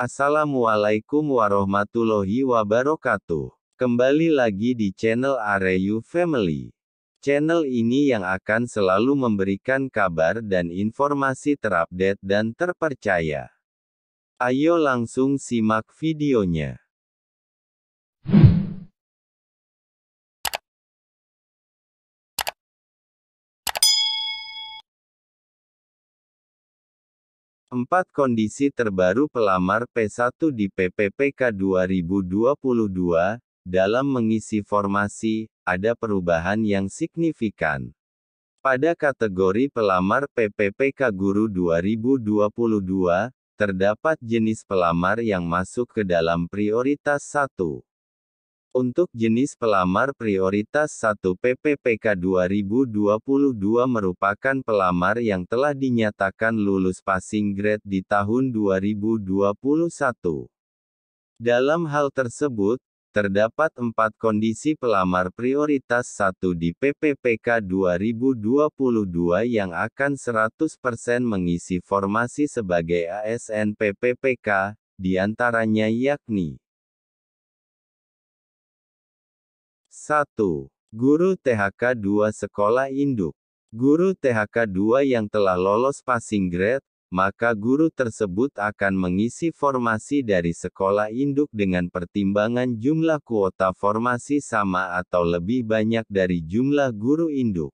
Assalamualaikum warahmatullahi wabarakatuh. Kembali lagi di channel Areyu Family. Channel ini yang akan selalu memberikan kabar dan informasi terupdate dan terpercaya. Ayo langsung simak videonya. 4. Kondisi terbaru pelamar P1 di PPPK 2022, dalam mengisi formasi, ada perubahan yang signifikan. Pada kategori pelamar PPPK Guru 2022, terdapat jenis pelamar yang masuk ke dalam prioritas 1. Untuk jenis pelamar prioritas 1 PPPK 2022 merupakan pelamar yang telah dinyatakan lulus passing grade di tahun 2021. Dalam hal tersebut, terdapat empat kondisi pelamar prioritas 1 di PPPK 2022 yang akan 100% mengisi formasi sebagai ASN PPPK, diantaranya yakni 1. Guru THK 2 Sekolah Induk Guru THK 2 yang telah lolos passing grade, maka guru tersebut akan mengisi formasi dari sekolah induk dengan pertimbangan jumlah kuota formasi sama atau lebih banyak dari jumlah guru induk.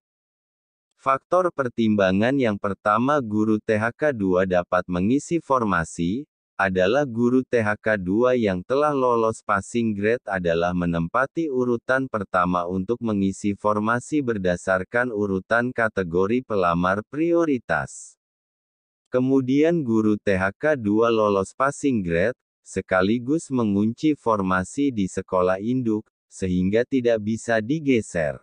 Faktor pertimbangan yang pertama guru THK 2 dapat mengisi formasi, adalah guru THK2 yang telah lolos passing grade adalah menempati urutan pertama untuk mengisi formasi berdasarkan urutan kategori pelamar prioritas. Kemudian guru THK2 lolos passing grade, sekaligus mengunci formasi di sekolah induk, sehingga tidak bisa digeser.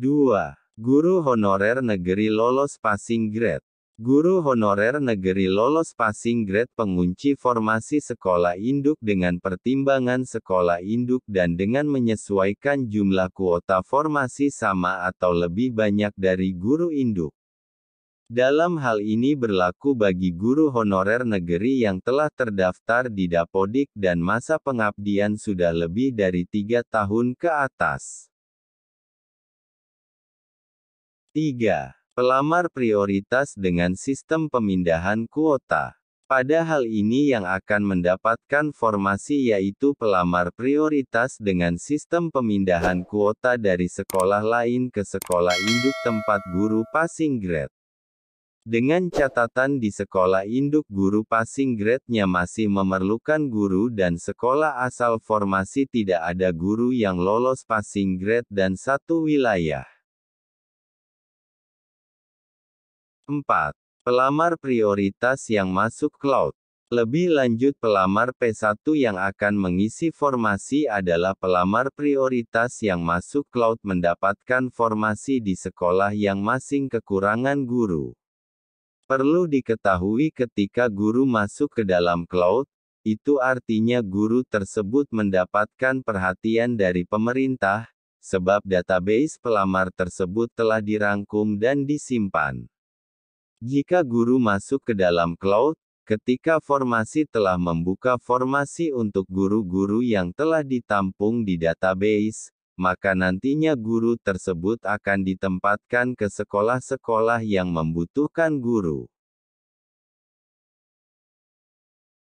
2. Guru honorer negeri lolos passing grade. Guru honorer negeri lolos passing grade pengunci formasi sekolah induk dengan pertimbangan sekolah induk dan dengan menyesuaikan jumlah kuota formasi sama atau lebih banyak dari guru induk. Dalam hal ini berlaku bagi guru honorer negeri yang telah terdaftar di Dapodik dan masa pengabdian sudah lebih dari tiga tahun ke atas. 3 pelamar prioritas dengan sistem pemindahan kuota. Pada hal ini yang akan mendapatkan formasi yaitu pelamar prioritas dengan sistem pemindahan kuota dari sekolah lain ke sekolah induk tempat guru passing grade. Dengan catatan di sekolah induk guru passing grade-nya masih memerlukan guru dan sekolah asal formasi tidak ada guru yang lolos passing grade dan satu wilayah. 4. Pelamar prioritas yang masuk cloud. Lebih lanjut pelamar P1 yang akan mengisi formasi adalah pelamar prioritas yang masuk cloud mendapatkan formasi di sekolah yang masing kekurangan guru. Perlu diketahui ketika guru masuk ke dalam cloud, itu artinya guru tersebut mendapatkan perhatian dari pemerintah, sebab database pelamar tersebut telah dirangkum dan disimpan. Jika guru masuk ke dalam cloud, ketika formasi telah membuka formasi untuk guru-guru yang telah ditampung di database, maka nantinya guru tersebut akan ditempatkan ke sekolah-sekolah yang membutuhkan guru.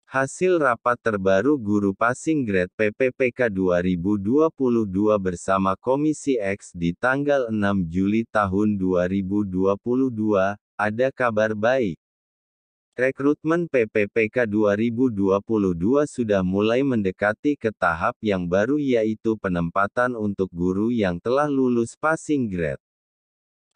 Hasil rapat terbaru guru passing grade PPPK 2022 bersama Komisi X di tanggal 6 Juli tahun 2022, ada kabar baik. Rekrutmen PPPK 2022 sudah mulai mendekati ke tahap yang baru yaitu penempatan untuk guru yang telah lulus passing grade.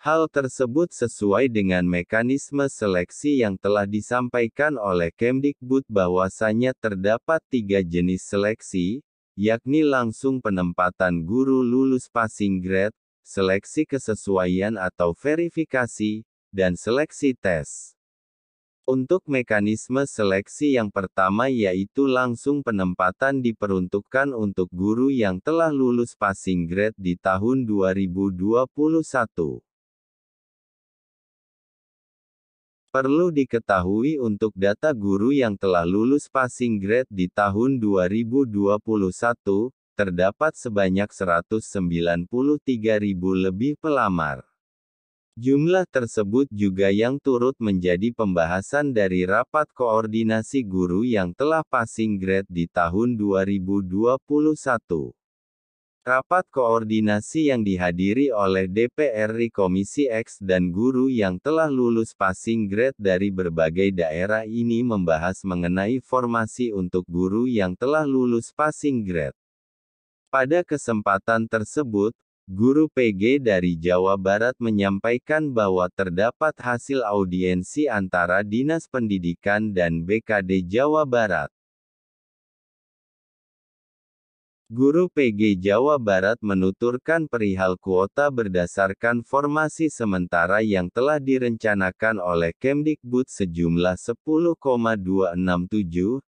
Hal tersebut sesuai dengan mekanisme seleksi yang telah disampaikan oleh Kemdikbud bahwasanya terdapat tiga jenis seleksi, yakni langsung penempatan guru lulus passing grade, seleksi kesesuaian atau verifikasi, dan seleksi tes. Untuk mekanisme seleksi yang pertama yaitu langsung penempatan diperuntukkan untuk guru yang telah lulus passing grade di tahun 2021. Perlu diketahui untuk data guru yang telah lulus passing grade di tahun 2021, terdapat sebanyak 193.000 lebih pelamar. Jumlah tersebut juga yang turut menjadi pembahasan dari rapat koordinasi guru yang telah passing grade di tahun 2021. Rapat koordinasi yang dihadiri oleh DPR RI Komisi X dan guru yang telah lulus passing grade dari berbagai daerah ini membahas mengenai formasi untuk guru yang telah lulus passing grade. Pada kesempatan tersebut, Guru PG dari Jawa Barat menyampaikan bahwa terdapat hasil audiensi antara Dinas Pendidikan dan BKD Jawa Barat. Guru PG Jawa Barat menuturkan perihal kuota berdasarkan formasi sementara yang telah direncanakan oleh Kemdikbud sejumlah 10,267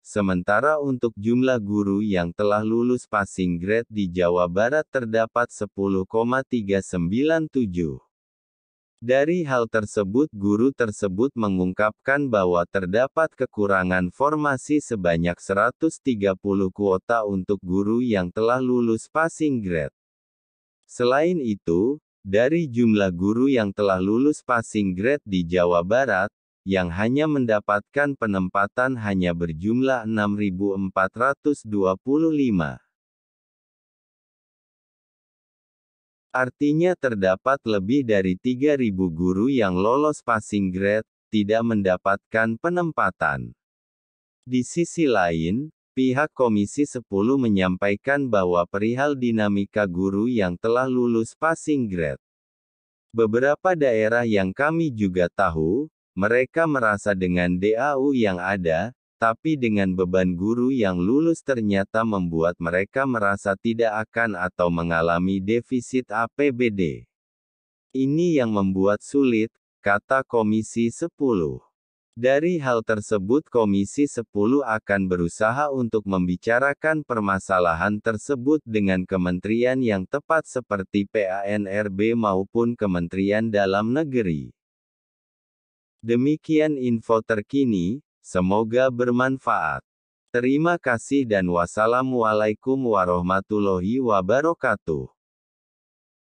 Sementara untuk jumlah guru yang telah lulus passing grade di Jawa Barat terdapat 10,397. Dari hal tersebut guru tersebut mengungkapkan bahwa terdapat kekurangan formasi sebanyak 130 kuota untuk guru yang telah lulus passing grade. Selain itu, dari jumlah guru yang telah lulus passing grade di Jawa Barat, yang hanya mendapatkan penempatan hanya berjumlah 6.425. Artinya terdapat lebih dari 3.000 guru yang lolos passing grade, tidak mendapatkan penempatan. Di sisi lain, pihak Komisi 10 menyampaikan bahwa perihal dinamika guru yang telah lulus passing grade. Beberapa daerah yang kami juga tahu, mereka merasa dengan DAU yang ada, tapi dengan beban guru yang lulus ternyata membuat mereka merasa tidak akan atau mengalami defisit APBD. Ini yang membuat sulit, kata Komisi 10. Dari hal tersebut Komisi 10 akan berusaha untuk membicarakan permasalahan tersebut dengan kementerian yang tepat seperti PANRB maupun Kementerian Dalam Negeri. Demikian info terkini, semoga bermanfaat. Terima kasih dan wassalamualaikum warahmatullahi wabarakatuh.